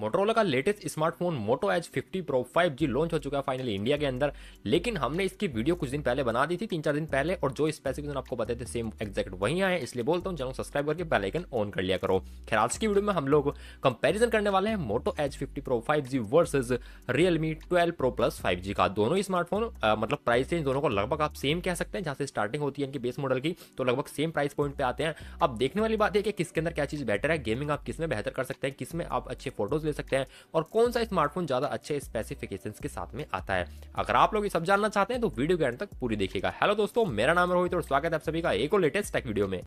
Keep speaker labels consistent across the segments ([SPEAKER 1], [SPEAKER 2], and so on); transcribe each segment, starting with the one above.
[SPEAKER 1] Motorola का latest smartphone Moto Edge fifty pro five G launch हो चुका है फाइनली इंडिया के अंदर लेकिन हमने इसकी वीडियो कुछ दिन पहले बना दी थी तीन चार दिन पहले और जो स्पेसिफिकेशन आपको बताए थे सेम एक्जैक्ट वही आए इसलिए बोलता हूँ चैनल सब्सक्राइब करके बेलाइकन ऑन कर लिया करो खैर आज की वीडियो में हम लोग कंपेरिजन करने वाले हैं Moto Edge fifty pro five G versus Realme twelve pro plus five G का दोनों स्मार्टफोन मतलब प्राइस रेंज दोनों को लगभग आप सेम कह सकते हैं जहाँ से स्टार्टिंग होती है इनकी बेस मॉडल की तो लगभग सेम प्राइस पॉइंट पे आते हैं अब देखने वाली बात है कि किसके अंदर क्या चीज़ बेटर है गेमिंग आप किस में बेहतर कर सकते हैं किस में आप अच्छे फोटोज ले सकते हैं और कौन सा स्मार्टफोन ज़्यादा अच्छे स्पेसिफिकेशन के साथ में आता है अगर आप लोग ये सब जानना चाहते हैं तो वीडियो के अंत तक पूरी देखिएगा हेलो दोस्तों मेरा नाम रोहित और स्वागत है आप सभी का एक और लेटेस्ट टेक वीडियो में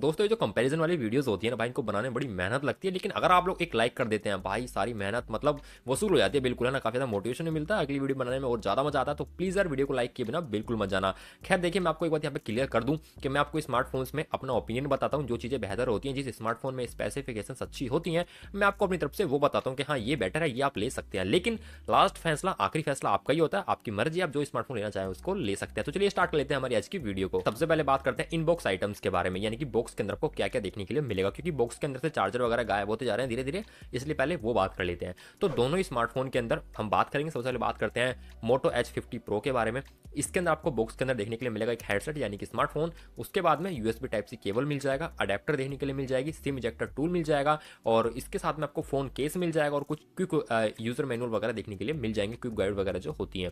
[SPEAKER 1] दोस्तों ये जो कंपैरिजन वाली वीडियोस होती है ना भाई इनको बनाने में बड़ी मेहनत लगती है लेकिन अगर आप लोग एक लाइक कर देते हैं भाई सारी मेहनत मतलब वसूल हो जाती है बिल्कुल है ना काफ़ी ज़्यादा मोटिवेशन मिलता है अगली वीडियो बनाने में और ज़्यादा मजा आता है तो प्लीज़ यार वीडियो को लाइक किए बिना बिल्कुल मत जाना खैर देखिए मैं आपको एक बात यहाँ पर क्लियर कर दूँ कि मैं आपको स्मार्टफोन्स में अपना ओपिनियन बताता हूँ जो चीज़ें बेहतर होती हैं जिस स्मार्टफोन में स्पेसिफिकेशन अच्छी होती हैं मैं आपको अपनी तरफ से वो बताता हूँ कि हाँ ये बेटर है ये आप ले सकते हैं लेकिन लास्ट फैसला आखिरी फैसला आपका ही होता है आपकी मर्जी आप जो स्मार्टफोन लेना चाहें उसको ले सकते हैं तो चलिए स्टार्ट कर लेते हैं हमारी आज की वीडियो को सबसे पहले बात करते हैं इनबॉक्स आइटम्स के बारे में यानी कि बॉक्स बॉक्स के अंदर आपको क्या क्या देखने के लिए मिलेगा क्योंकि बॉक्स के अंदर से चार्जर वगैरह गायब होते जा रहे हैं धीरे धीरे इसलिए पहले वो बात कर लेते हैं तो दोनों ही स्मार्टफोन के अंदर हम बात करेंगे सबसे पहले बात करते हैं मोटो एच फिफ्टी के बारे में इसके अंदर आपको बॉक्स के अंदर देखने के लिए मिलेगा एक हेडसेट यानी कि स्मार्टफोन उसके बाद में यूएसबी टाइप सी केबल मिल जाएगा अडेप्टर देखने के लिए मिल जाएगी सिम इजेक्टर टूल मिल जाएगा और इसके साथ में आपको फोन केस मिल जाएगा और कुछ क्विक यूजर मैनुअल वगैरह देखने के लिए मिल जाएंगे क्विक गाइड वगैरह जो होती है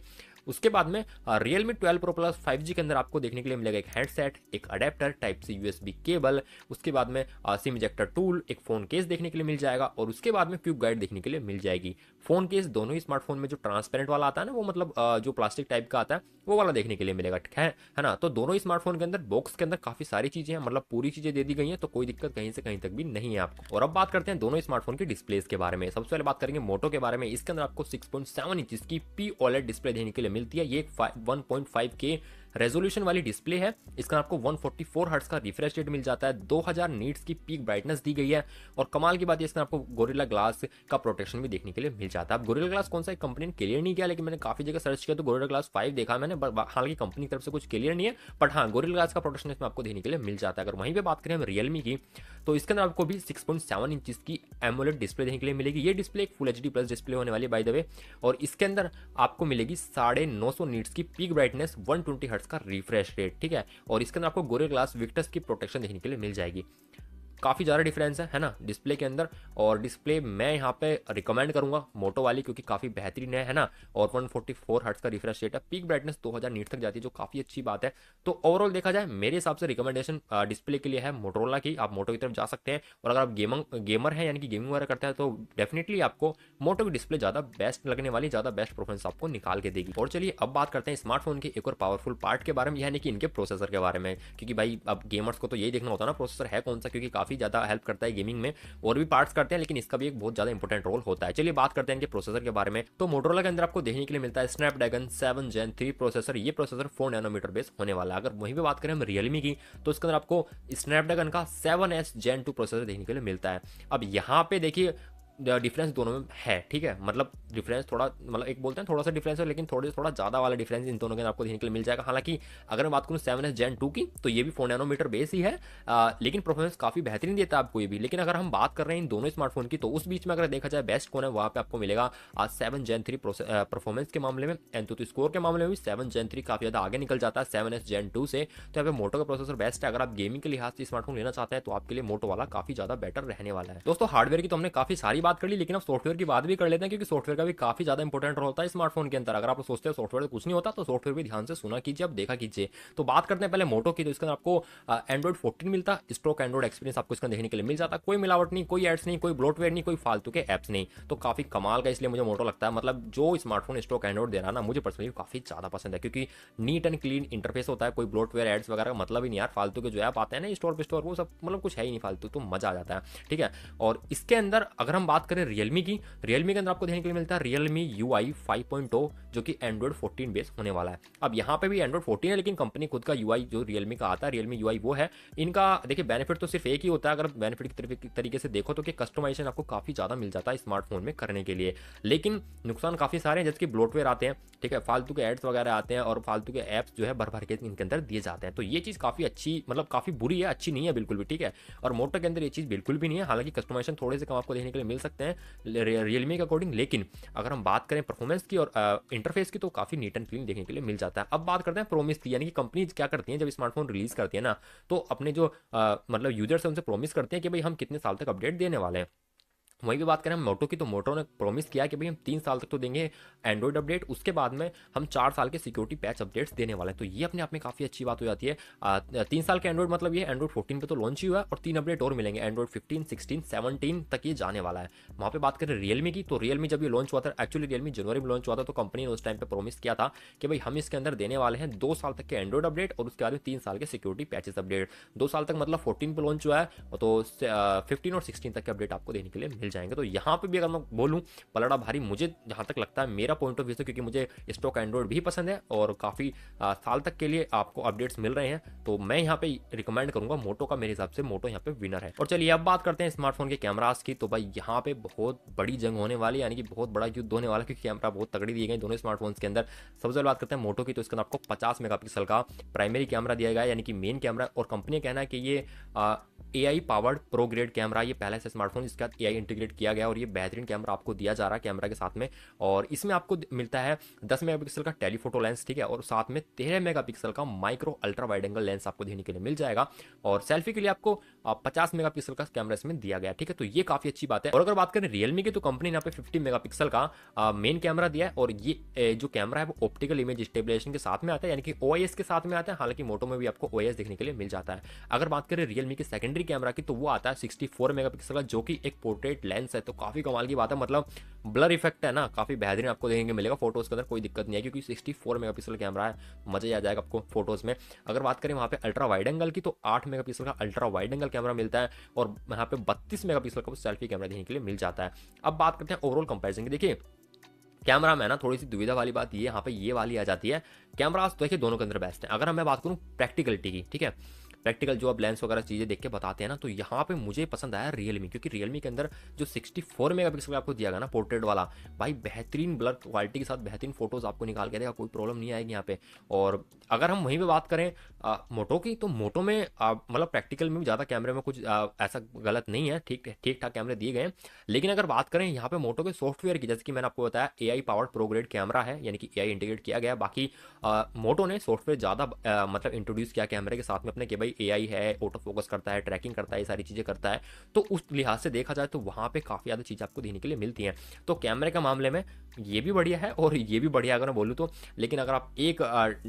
[SPEAKER 1] उसके बाद में Realme twelve pro plus five के अंदर आपको देखने के लिए मिलेगा एक हेडसेट एक adapter type C USB cable उसके बाद में सिम इजेक्टर टूल एक फोन केस देखने के लिए मिल जाएगा और उसके बाद में क्यूब गाइड देखने के लिए मिल जाएगी फोन केस दोनों ही स्मार्टफोन में जो ट्रांसपेरेंट वाला आता है ना वो मतलब हाँ, जो प्लास्टिक टाइप का आता है वो वाला देखने के लिए मिलेगा ठीक है है ना तो दोनों स्मार्टफोन के अंदर बॉक्स के अंदर काफी सारी चीजें हैं मतलब पूरी चीजें दे दी गई हैं तो कोई दिक्कत कहीं से कहीं तक भी नहीं है आपको और अब बात करते हैं दोनों स्मार्टफोन के डिस्प्लेस के बारे में सबसे पहले बात करेंगे मोटो के बारे में इसके अंदर आपको सिक्स पॉइंट सेवन इंच की पी ओलेट डिस्प्ले देने के लिए मिलती है ये एक वन पॉइंट फाइव के रेजोल्यूशन वाली डिस्प्ले है इसका आपको 144 फोर्टी हर्ट्स का रिफ्रेश रेट मिल जाता है 2000 नीट्स की पीक ब्राइटनेस दी गई है और कमाल की बात है इसमें आपको गोरिल्ला ग्लास का प्रोटेक्शन भी देखने के लिए मिल जाता है अब गोरिल्ला ग्लास कौन सा कंपनी ने क्लियर नहीं किया लेकिन मैंने काफी जगह सर्च किया तो गोरिल्ला ग्लास फाइव देखा मैंने हालांकि कंपनी की तरफ से कुछ क्लियर नहीं है बट हाँ गोरिल्ला ग्लास का प्रोटेक्शन इसमें आपको देने के लिए मिल जाता है अगर वहीं पर बात करें हम रियलमी की तो इसके अंदर आपको भी सिक्स पॉइंट सेवन की एमोलेट डिस्प्ले देखने के लिए मिलेगी ये डिस्प्ले एक full H D plus display होने वाली बाय द वे और इसके अंदर आपको मिलेगी साढ़े नौ सौ नीट्स की peak brightness one twenty hertz का रिफ्रेश रेट ठीक है और इसके अंदर आपको गोरे ग्लास विक्टस की प्रोटेक्शन देखने के लिए मिल जाएगी काफ़ी ज़्यादा डिफरेंस है है ना डिस्प्ले के अंदर और डिस्प्ले मैं यहाँ पे रिकमेंड करूँगा मोटो वाली क्योंकि काफ़ी बेहतरीन है है ना और 144 फोर्टी हर्ट्स का रिफ्रेश रेट है पीक ब्राइटनेस 2000 नीट तक जाती है जो काफ़ी अच्छी बात है तो ओवरऑल देखा जाए मेरे हिसाब से रिकमेंडेशन डिस्प्ले के लिए है मोटोला की आप मोटो की तरफ जा सकते हैं और अगर आप गेमंग गेमर हैं यानी कि गेमिंग वगैरह करते हैं तो डेफिनेटली आपको मोटो की डिस्प्ले ज़्यादा बेस्ट लगने वाली ज़्यादा बेस्ट परफॉर्मेंस आपको निकाल के देगी और चलिए अब बात करते हैं स्मार्टफोन के एक और पावरफुल पार्ट के बारे में यानी कि इनके प्रोसेसर के बारे में क्योंकि भाई अब गेमर्स को तो यही देखना होता है ना प्रोसेसर है कौन सा क्योंकि काफ़ी काफ़ी ज़्यादा हेल्प करता है गेमिंग में और भी पार्ट्स करते हैं लेकिन इसका भी एक बहुत ज़्यादा इंपॉर्टेंट रोल होता है चलिए बात करते हैं इनके प्रोसेसर के बारे में तो मोटरोला के अंदर आपको देखने के लिए मिलता है Snapdragon seven gen three processor ये प्रोसेसर फोर नैनोमीटर बेस होने वाला है अगर वहीं पर बात करें हम रियलमी की तो इसके अंदर आपको स्नैपड्रैगन का seven S gen two processor देखने के लिए मिलता है अब यहाँ पे देखिए डिफरेंस दोनों में है ठीक है मतलब डिफरेंस थोड़ा मतलब एक बोलते हैं थोड़ा सा डिफरेंस है लेकिन थोड़े थोड़ा ज़्यादा वाला डिफरेंस इन दोनों के आपको देखने के लिए मिल जाएगा हालांकि अगर मैं बात करूँ सेवन एस जेन टू की तो ये भी फोर नैनोमीटर बेस ही है आ, लेकिन परफॉर्मेंस काफ़ी बेहतरीन देता है आपको ये भी लेकिन अगर हम बात कर रहे हैं इन दोनों स्मार्टफोन की तो उस बीच में अगर देखा जाए बेस्ट कौन है वहाँ पर आपको मिलेगा आज सेवन जेन थ्री परफॉर्मेंस के मामले में एन टू स्कोर के मामले में भी सेवन जेन थ्री काफ़ी ज़्यादा आगे निकल जाता है सेवन एस जेन टू से तो यहाँ पर मोटो का प्रोसेसर बेस्ट है अगर आप गेमिंग के लिहाज से स्मार्टफोन लेना चाहते हैं तो आपके लिए मोटो वाला काफ़ी ज़्यादा बेटर रहने वाला है दोस्तों हार्डवेयर की तो हमने काफ़ी सारी बात कर ली लेकिन अब सॉफ्टवेयर की बात भी कर लेते हैं क्योंकि सॉफ्टवेयर का भी काफी ज्यादा इंपॉर्टेंट रोल होता है स्मार्टफोन के अंदर अगर आप सोचते हैं सॉफ्टवेयर कुछ नहीं होता तो सॉफ्टवेयर भी ध्यान से सुना कीजिए आप देखा कीजिए तो बात करते हैं पहले मोटो की तो इसके अंदर आपको एंड्रॉइड फोर्टीन मिलता स्ट्रोक एंड्रॉइड एक्सपीरियंस आपको इसका देखने के लिए मिल जाता कोई मिलावट नहीं कोई एड्स नहीं कोई ब्लॉटवेयर नहीं कोई फालतू के एप्स नहीं तो काफी कमाल का इसलिए मुझे मोटो लगता है मतलब जो स्मार्टफोन स्ट्रोक एंड्रॉइड दे रहा ना मुझे पर्सनली काफी ज्यादा पसंद है क्योंकि नीट एंड क्लीन इंटरफेस होता है कोई ब्लॉटवेयर एड्स वगैरह का मतलब ही नहीं यार फालतू के जो ऐप आते हैं ना स्टोर पर स्टोर वो सब मतलब कुछ है ही नहीं फालतू तो मजा आ जाता है ठीक है और इसके अंदर अगर हम बात बात करें रियलमी की रियलमी के अंदर आपको देखने के लिए मिलता है रियलमी यू आई जो कि एंड्रॉइड 14 बेस होने वाला है अब यहाँ पे भी एंड्रॉइड 14 है लेकिन कंपनी खुद का यू जो रियलमी का आता है रियलमी यू वो है इनका देखिए बेनिफिट तो सिर्फ एक ही होता है अगर बेनिफिट की तरीके से देखो तो कि कस्टमाइजेशन आपको काफ़ी ज़्यादा मिल जाता है स्मार्टफोन में करने के लिए लेकिन नुकसान काफ़ी सारे हैं जैसे कि ब्लोटवेयर आते हैं ठीक है फालतू के एड्स वगैरह आते हैं और फालतू के ऐप्स जो है भर भर के इनके अंदर दिए जाते हैं तो ये चीज़ काफ़ी अच्छी मतलब काफ़ी बुरी है अच्छी नहीं है बिल्कुल भी ठीक है और मोटर के अंदर ये चीज़ बिल्कुल भी नहीं है हालांकि कस्टमाइजेशन थोड़े से कम आपको देखने के लिए मिल सकते हैं रियलमी के अकॉर्डिंग लेकिन अगर हम बात करें परफॉर्मेंस की और इंटरफेस की तो काफ़ी नीट एंड क्लीन देखने के लिए मिल जाता है अब बात करते हैं प्रोमिस की यानी कि कंपनीज क्या करती है जब स्मार्टफोन रिलीज़ करती है ना तो अपने जो मतलब यूजर्स हैं उनसे प्रोमिस करते हैं कि भाई हम कितने साल तक अपडेट देने वाले हैं वहीं भी बात करें हम मोटो की तो मोटो ने प्रॉमिस किया कि भाई हम तीन साल तक तो देंगे एंड्रॉइड अपडेट उसके बाद में हम चार साल के सिक्योरिटी पैच अपडेट्स देने वाले हैं तो ये अपने आप में काफ़ी अच्छी बात हो जाती है तीन साल के एंड्रॉइड मतलब ये एंड्रॉइड फोर्टीन पर तो लॉन्च ही हुआ और तीन अपडेट और मिलेंगे एंड्रॉइड फिफ्टीन सिक्सटीन सेवनटीन तक ये जाने वाला है वहाँ पर बात करें रियलमी की तो रियलमी जब ये लॉन्च हुआ था एक्चुअली रियलमी जनवरी में लॉन्च हुआ था तो कंपनी ने उस टाइम पर प्रॉमिस किया था कि भाई हम इसके अंदर देने वाले हैं दो साल तक के एंड्रॉइड अपडेट और उसके बाद में तीन साल के सिक्योरिटी पैचेस अपडेट दो साल तक मतलब फोर्टीन पर लॉन्च हुआ है तो फिफ्टीन और सिक्सटीन तक के अपडेट आपको देने के लिए हिल जाएंगे तो यहाँ पर भी अगर मैं बोलूँ पलड़ा भारी मुझे जहाँ तक लगता है मेरा पॉइंट ऑफ व्यू से क्योंकि मुझे स्टॉक एंड्रॉइड भी पसंद है और काफ़ी साल तक के लिए आपको अपडेट्स मिल रहे हैं तो मैं यहाँ पर रिकमेंड करूँगा मोटो का मेरे हिसाब से मोटो यहाँ पर विनर है और चलिए अब बात करते हैं स्मार्टफोन के कैमराज की तो भाई यहाँ पर बहुत बड़ी जंग होने वाली यानी कि बहुत बड़ा युद्ध होने वाला क्योंकि कैमरा बहुत तगड़ी दिए गए दोनों स्मार्टफोन के अंदर सबसे पहले बात करते हैं मोटो की तो इसके अंदर आपको पचास मेगापिक्सल का प्राइमरी कैमरा दिया गया यानी कि मेन कैमरा और कंपनी कहना है कि ये A I powered pro grade camera ये पहले से स्मार्टफोन इसके साथ ए आई इंटीग्रेट किया गया और ये बेहतरीन कैमरा आपको दिया जा रहा है कैमरा के साथ में और इसमें आपको मिलता है दस मेगापिक्सल का टेलीफोटो लेंस ठीक है और साथ में तेरह मेगा का micro ultra wide angle lens आपको देने के लिए मिल जाएगा और सेल्फी के लिए आपको पचास मेगा का कैमरा इसमें दिया गया ठीक है तो ये काफ़ी अच्छी बात है और अगर बात करें रियलमी की तो कंपनी यहाँ पे फिफ्टी मेगा का मेन कैमरा दिया है और ये जो कैमरा है वो ऑप्टिकल इमेज स्टेबलाइजेशन के साथ में आता है यानी कि ओ के साथ में आता है हालांकि मोटो में भी आपको ओ देखने के लिए मिल जाता है अगर बात करें रियलमी के सेकेंडरी कैमरा की तो वो आता है सिक्सटी फोर मेगापिक्सल का जो कि एक पोर्ट्रेट लेंस है तो काफ़ी कमाल की बात है मतलब ब्लर इफेक्ट है ना काफ़ी बेहतरीन आपको देखेंगे मिलेगा फोटोज़ के अंदर कोई दिक्कत नहीं है क्योंकि सिक्सटी 64 मेगापिक्सल कैमरा है मज़ा आ जाएगा आपको फोटोज़ में अगर बात करें वहाँ पे अल्ट्रा वाइड एंगल की तो 8 मेगापिक्सल का अल्ट्रा वाइड एंगल कैमरा मिलता है और यहाँ पे 32 मेगापिक्सल का सेल्फी कैमरा देखने के लिए मिल जाता है अब बात करते हैं ओवरऑल कंपेरिजन की देखिए कैमरा में ना थोड़ी सी दुविधा वाली बात ये यहाँ पे ये वाली आ जाती है कैमराज तो देखिए दोनों के अंदर बेस्ट है अगर मैं बात करूँ प्रैक्टिकलिटी की ठीक है प्रैक्टिकल जो आप लेंस वगैरह चीज़ें देख के बताते हैं ना तो यहाँ पे मुझे पसंद आया रियलमी क्योंकि रियलमी के अंदर जो 64 पिक्सल आपको दिया गया ना पोर्ट्रेट वाला भाई बेहतरीन ब्लर क्वालिटी के साथ बेहतरीन फोटोज़ आपको निकाल के देगा कोई प्रॉब्लम नहीं आएगी यहाँ पे और अगर हम वहीं पर बात करें मोटो की तो मोटो में मतलब प्रैक्टिकल में ज़्यादा कैमरे में कुछ आ, ऐसा गलत नहीं है ठीक ठीक ठाक कैमरे दिए गए लेकिन अगर बात करें यहाँ पर मोटो के सॉफ्टवेयर की जैसे कि मैंने आपको बताया ए आई पावर्ड प्रोग्रेड कैमरा है यानी कि ए आई इंटीग्रेट किया गया बाकी मोटो ने सॉफ्टवेयर ज़्यादा मतलब इंट्रोड्यूस किया कैमरे के साथ में अपने कि भाई आई है ऑटो फोकस करता है ट्रैकिंग करता है ये सारी चीज़ें करता है तो उस लिहाज से देखा जाए तो वहाँ पर काफ़ी ज़्यादा चीज़ें आपको देखने के लिए मिलती हैं तो कैमरे के मामले में ये भी बढ़िया है और ये भी बढ़िया अगर मैं बोलूँ तो लेकिन अगर आप एक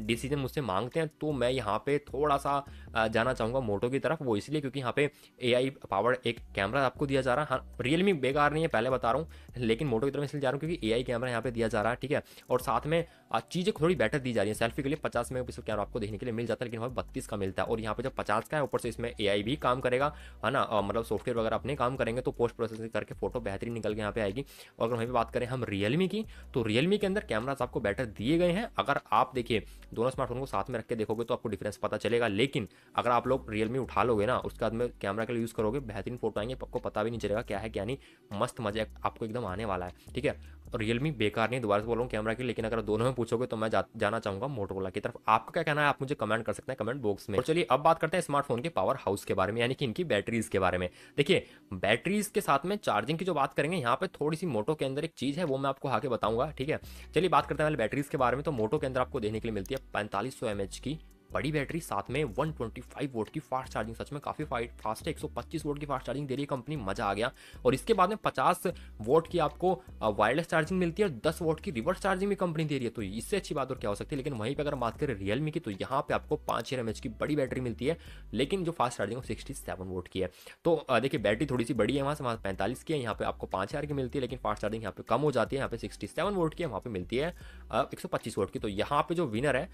[SPEAKER 1] डिसीजन मुझसे मांगते हैं तो मैं यहाँ पर थोड़ा सा जाना चाहूँगा मोटो की तरफ वो इसलिए क्योंकि यहाँ पे आई पावर एक कैमरा आपको दिया जा रहा है हाँ रियलमी बेकार नहीं है पहले बता रहा हूँ लेकिन मोटो की तरफ इसलिए जा रहा हूँ क्योंकि ए आई कैमरा यहाँ पे दिया जा रहा है ठीक है और साथ में चीज़ें थोड़ी बेटर दी जा रही है सेल्फी के लिए पचास मेगा पिक्सल कैमरा आपको देखने के लिए मिल जाता है लेकिन वहाँ बत्तीस का मिलता है और यहाँ पर जो पचास का है ऊपर से इसमें ए भी काम करेगा है ना मतलब सॉफ्टवेयर वगैरह अपने काम करेंगे तो पोस्ट प्रोसेसिंग करके फोटो बेहतरीन निकल के यहाँ पे आएगी और अगर वहीं पर बात करें हम रियलमी की तो रियलमी के अंदर कैमराज आपको बेटर दिए गए हैं अगर आप देखिए दोनों स्मार्टफोन को साथ में रख के देखोगे तो आपको डिफरेंस पता चलेगा लेकिन अगर आप लोग रियलमी उठा लोगे ना उसके बाद में कैमरा के लिए यूज़ करोगे बेहतरीन फोटो आएंगे आपको पता भी नहीं चलेगा क्या है क्या नहीं मस्त मजे आपको एकदम आने वाला है ठीक है और रियलमी बेकार नहीं दोबारा से बोलूँ कैमरा की लेकिन अगर दोनों में पूछोगे तो मैं जा, जाना चाहूँगा मोटरोला की तरफ आपका क्या कहना है आप मुझे कमेंट कर सकते हैं कमेंट बॉक्स में और चलिए अब बात करते हैं स्मार्टफोन के पावर हाउस के बारे में यानी कि इनकी बैटरीज के बारे में देखिए बैटरीज के साथ में चार्जिंग की जो बात करेंगे यहाँ पर थोड़ी सी मोटो के अंदर एक चीज़ है वो मैं आपको आगे बताऊंगा ठीक है चलिए बात करते हैं पहले बैटरीज के बारे में तो मोटो के अंदर आपको देखने के लिए मिलती है पैंतालीस सौ की बड़ी बैटरी साथ में 125 वोट की फास्ट चार्जिंग सच में काफ़ी फास्ट है 125 वोट की फास्ट चार्जिंग दे रही है कंपनी मज़ा आ गया और इसके बाद में 50 वोट की आपको वायरलेस चार्जिंग मिलती है और 10 वोट की रिवर्स चार्जिंग भी कंपनी दे रही है तो इससे अच्छी बात और क्या हो सकती है लेकिन वहीं पर अगर बात करें रियलमी की तो यहाँ पे आपको पाँच एम की बड़ी बैटरी मिलती है लेकिन जो fast charging sixty sixty watt की है तो देखिए बैटरी थोड़ी सी बड़ी है वहाँ से वहाँ पैंतालीस की है यहाँ पर आपको पाँच की मिलती है लेकिन फास्ट चार्जिंग यहाँ पे कम हो जाती है यहाँ पे सिक्सटी वोट की है वहाँ पर मिलती है एक वोट की तो यहाँ पर जो विनर है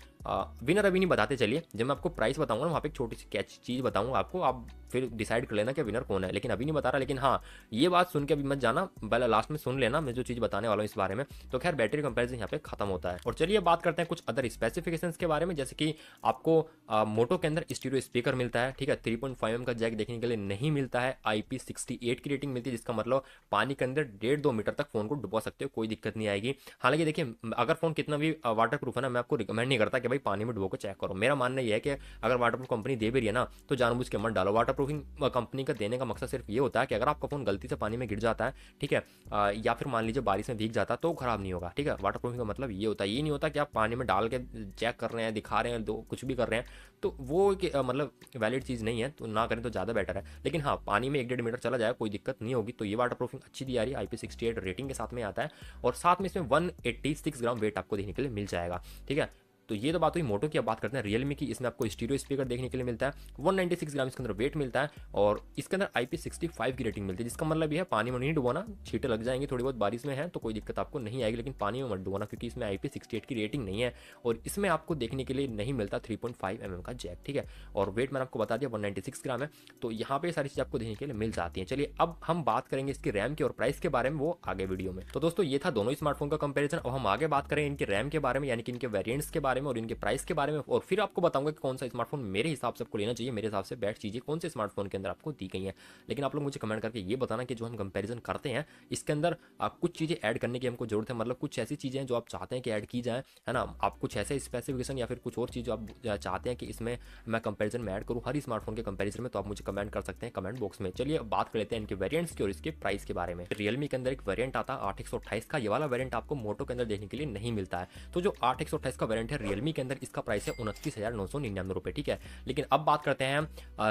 [SPEAKER 1] विनर अभी नहीं बताते चलिए जब मैं आपको प्राइस बताऊंगा वहाँ पे एक छोटी सी कैच चीज़ बताऊंगा आपको आप फिर डिसाइड कर लेना कि विनर कौन है लेकिन अभी नहीं बता रहा लेकिन हाँ ये बात सुन के अभी मत जाना पहले लास्ट में सुन लेना मैं जो चीज़ बताने वाला हूँ इस बारे में तो खैर बैटरी कंपेरिजन यहाँ पे खत्म होता है और चलिए बात करते हैं कुछ अदर स्पेसिफिकेशन के बारे में जैसे कि आपको मोटो के अंदर स्टीरियो स्पीकर मिलता है ठीक है थ्री पॉइंट फाइव एम का जैक देखने के लिए नहीं मिलता है आई पी सिक्सटी एट की रेटिंग मिलती है जिसका मतलब पानी के अंदर डेढ़ दो मीटर तक फोन को डुबा सकते हो कोई दिक्कत नहीं आएगी हालांकि देखिए अगर फोन कितना भी वाटर प्रूफ है ना मैं आपको रिकमेंड नहीं करता कि भाई पानी में डुबो को चेक करो मेरा मेरा मानना यह है कि अगर प्रूफ कंपनी दे भी रही है ना तो जानबूझ के मत डालो वाटरप्रूफिंग कंपनी का देने का मकसद सिर्फ ये होता है कि अगर आपका फ़ोन गलती से पानी में गिर जाता है ठीक है या फिर मान लीजिए बारिश में भीग जाता है तो ख़राब नहीं होगा ठीक है वाटरप्रूफिंग का मतलब ये होता है ये नहीं होता कि आप पानी में डाल के चेक कर रहे हैं दिखा रहे हैं दो कुछ भी कर रहे हैं तो वो मतलब वैलिड चीज़ नहीं है तो ना करें तो ज़्यादा बेटर है लेकिन हाँ पानी में एक डेढ़ मीटर चला जाए कोई दिक्कत नहीं होगी तो ये प्रूफिंग अच्छी दी आ रही है आई रेटिंग के साथ में आता है और साथ में इसमें वन ग्राम वेट आपको देखने के लिए मिल जाएगा ठीक है तो ये तो बात हुई मोटो की अब बात करते हैं रियलमी की इसमें आपको स्टीरियो स्पीकर देखने के लिए मिलता है 196 ग्राम इसके अंदर वेट मिलता है और इसके अंदर आई की रेटिंग मिलती है जिसका मतलब यह है पानी में नहीं डुबाना छीटे लग जाएंगे थोड़ी बहुत बारिश में है तो कोई दिक्कत आपको नहीं आएगी लेकिन पानी में मत डुबाना क्योंकि इसमें आई की रेटिंग नहीं है और इसमें आपको देखने के लिए नहीं मिलता थ्री पॉइंट का जैक ठीक है और वेट मैंने आपको बता दिया वन ग्राम है तो यहाँ पर सारी चीज़ आपको देखने के लिए मिल जाती है चलिए अब हम बात करेंगे इसकी रैम की और प्राइस के बारे में वो आगे वीडियो में तो दोस्तों ये था दोनों स्मार्टफोन का कंपेरिजन अब हम आगे बात करें इनके रैम के बारे में यानी कि इनके वेरियंट्स के बारे बारे में और इनके प्राइस के बारे में और फिर आपको बताऊंगा कि कौन सा स्मार्टफोन मेरे हिसाब से आपको लेना चाहिए मेरे हिसाब से बेस्ट चीज़ें कौन से स्मार्टफोन के अंदर आपको दी गई हैं लेकिन आप लोग मुझे कमेंट करके ये बताना कि जो हम कंपेरिजन करते हैं इसके अंदर आप कुछ चीज़ें ऐड करने की हमको जरूरत है मतलब कुछ ऐसी चीज़ें हैं जो आप चाहते हैं कि ऐड की जाए है ना आप कुछ ऐसे स्पेसिफिकेशन या फिर कुछ और चीज़ जो आप चाहते हैं कि इसमें मैं कंपेरिजन में ऐड करूँ हर स्मार्टफोन के कंपेरिजन में तो आप मुझे कमेंट कर सकते हैं कमेंट बॉक्स में चलिए बात कर लेते हैं इनके वेरियंट्स की और इसके प्राइस के बारे में रियलमी के अंदर एक वेरियंट आता है आठ का ये वाला वेरियंट आपको मोटो के अंदर देखने के लिए नहीं मिलता है तो जो आठ का वेरियंट है रियलमी के अंदर इसका प्राइस है उनतीस हज़ार नौ सौ निन्यानवे रुपये ठीक है लेकिन अब बात करते हैं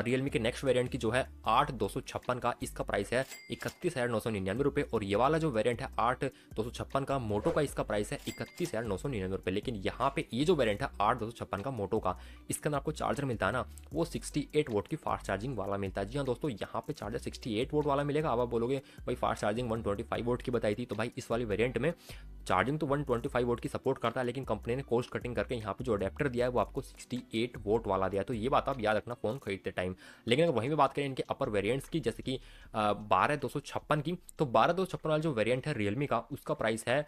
[SPEAKER 1] रियलमी के नेक्स्ट वेरियंट की जो है आठ दो सौ छप्पन का इसका प्राइस है इकतीस हज़ार नौ सौ निन्यानवे रुपये और ये वाला जो वेरियंट है आठ दो सौ छप्पन का मोटो का इसका प्राइस है इकतीस हज़ार नौ सौ निन्यानवे रुपये लेकिन यहाँ पे ये जो वेरियंट है आठ दो सौ छप्पन का मोटो का इसके अंदर आपको चार्जर मिलता है ना वो सिक्सटी एट वोट की फास्ट चार्जिंग वाला मिलता है जी हाँ दोस्तों यहाँ पे चार्जर सिक्सटी एट वोट वाला मिलेगा अब आप बोलोगे भाई fast charging one twenty five watt की बताई थी तो भाई इस वाले वेरियंट में चार्जिंग तो वन ट्वेंटी फाइव वोट की सपोर्ट करता है लेकिन कंपनी ने कोस्ट कटिंग करके यहाँ पे जो अडेप्टर दिया है वो आपको 68 एट वोट वाला दिया तो ये बात आप याद रखना फ़ोन खरीदते टाइम लेकिन अगर वहीं पर बात करें इनके अपर वेरियंट्स की जैसे कि बारह दो की तो बारह दो वाला जो वेरियंट है रियलमी का उसका प्राइस है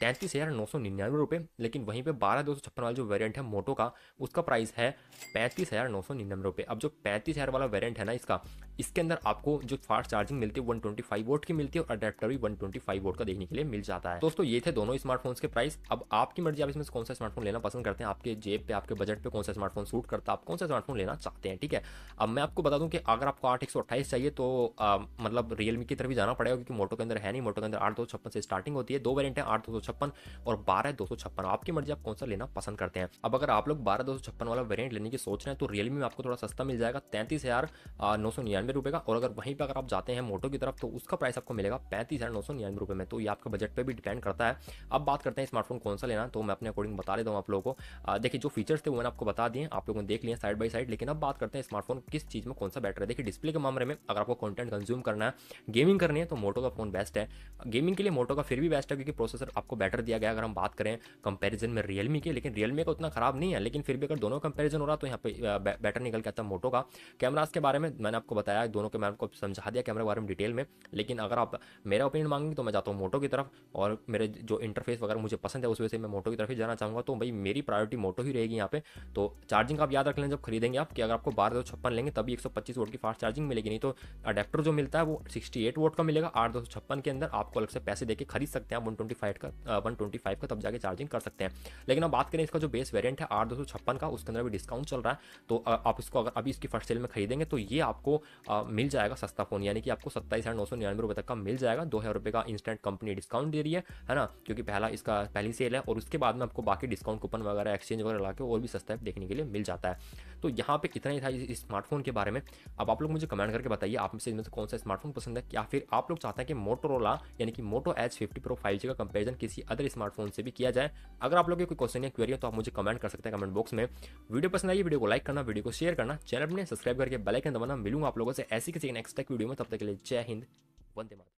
[SPEAKER 1] तैंतीस हज़ार नौ सौ निन्यानवे रुपये लेकिन वहीं पे बारह दो सौ छप्पन वाला जो वेरिएंट है मोटो का उसका प्राइस है पैंतीस हज़ार नौ सौ निन्यानवे रुपये अब जो पैंतीस हज़ार वाला वेरिएंट है ना इसका इसके अंदर आपको जो फास्ट चार्जिंग मिलती है वन फाइव वोट की मिलती है और अडेप्टर भी फाइव वोट का देखने के लिए मिल जाता है दोस्तों ये थे दोनों स्मार्टफोन्स के प्राइस अब आपकी मर्जी आप इसमें कौन सा स्मार्टफोन लेना पसंद करते हैं आपके जेब पे आपके बजट पे कौन सा स्मार्टफोन सूट करता है आप कौन सा स्मार्टफोन लेना चाहते हैं ठीक है अब मैं आपको बता दूं कि अगर आपको आठ चाहिए तो आ, मतलब रियलमी की तरफ ही जाना पड़ेगा क्योंकि मोटो के अंदर है नहीं मोटो के अंदर आठ से स्टार्टिंग होती है दो वेरियंट है आठ और बारह दो आपकी मर्जी आप कौन सा लेना पसंद करते हैं अब अगर आप लोग बारह दो वाला वेरियंट लेने की सोच रहे हैं तो रियलमी में आपको थोड़ा सस्ता मिल जाएगा तैंतीस हजार नौ सौ निन्यानवे रुपये का और अगर वहीं पर अगर आप जाते हैं मोटो की तरफ तो उसका प्राइस आपको मिलेगा पैंतीस हज़ार नौ सौ निन्यानवे रुपये में तो ये आपके बजट पर भी डिपेंड करता है अब बात करते हैं स्मार्टफोन कौन सा लेना तो मैं अपने अकॉर्डिंग बता देता हूँ आप लोगों को देखिए जो फीचर्स थे वो मैंने आपको बता दिए आप लोगों ने देख लिया साइड बाई साइड लेकिन अब बात करते हैं स्मार्टफोन किस चीज़ में कौन सा बेटर है देखिए डिस्प्ले के मामले में अगर आपको कॉन्टेंट कंज्यूम करना है गेमिंग करनी है तो मोटो का फोन बेस्ट है गेमिंग के लिए मोटो का फिर भी बेस्ट है क्योंकि प्रोसेसर आपको बेटर दिया गया अगर हम बात करें कंपेरिजन में रियलमी के लेकिन रियलमी का उतना खराब नहीं है लेकिन फिर भी अगर दोनों कंपेरिजन हो रहा तो यहाँ पे बेटर निकल के आता मोटो का कैमराज के बारे में मैंने आपको बताया बताया दोनों के मैं आपको समझा दिया कैमरा के बारे में डिटेल में लेकिन अगर आप मेरा ओपिनियन मांगेंगे तो मैं जाता हूँ मोटो की तरफ और मेरे जो इंटरफेस वगैरह मुझे पसंद है उस वजह से मैं मोटो की तरफ ही जाना चाहूँगा तो भाई मेरी प्रायोरिटी मोटो ही रहेगी यहाँ पे तो चार्जिंग आप याद रख लें जब खरीदेंगे आप कि अगर आपको बारह दो छप्पन लेंगे तभी एक सौ पच्चीस वोट की फास्ट चार्जिंग मिलेगी नहीं तो अडेप्टर जो मिलता है वो सिक्सटी एट वोट का मिलेगा आठ दो सौ छप्पन के अंदर आपको अलग से पैसे देकर खरीद सकते हैं वन ट्वेंटी फाइव का वन ट्वेंटी फाइव का तब जाके चार्जिंग कर सकते हैं लेकिन अब बात करें इसका जो बेस वेरियंट है आठ दो सौ छप्पन का उसके अंदर भी डिस्काउंट चल रहा है तो आप इसको अगर अभी इसकी फर्स्ट सेल में खरीदेंगे तो ये आपको आ, मिल जाएगा सस्ता फ़ोन यानी कि आपको सत्ताईस हज़ार नौ सौ निन्यानवे रुपये तक का मिल जाएगा दो हज़ार रुपये का इंस्टेंट कंपनी डिस्काउंट दे रही है है ना क्योंकि पहला इसका पहली सेल है और उसके बाद में आपको बाकी डिस्काउंट कूपन वगैरह एक्सचेंज वगैरह लगा के और भी सस्ता देखने के लिए मिल जाता है तो यहाँ पे कितना ही था इस स्मार्टफोन के बारे में अब आप लोग मुझे कमेंट करके बताइए आप से इनमें से कौन सा स्मार्टफोन पसंद है या फिर आप लोग चाहते हैं कि मोटोरोला यानी कि Moto Edge fifty pro five G का कंपेरिजन किसी अदर स्मार्टफोन से भी किया जाए अगर आप लोग के कोई क्वेश्चन या क्वेरी है तो आप मुझे कमेंट कर सकते हैं कमेंट बॉक्स में वीडियो पसंद आई वीडियो को लाइक करना वीडियो को शेयर करना चैनल ने सब्सक्राइब करके बेलाइकन दबाना मिलूंगा आप लोगों से ऐसी किसी नेक्स्ट तक वीडियो में तब तक के लिए जय हिंद वंदे मातरम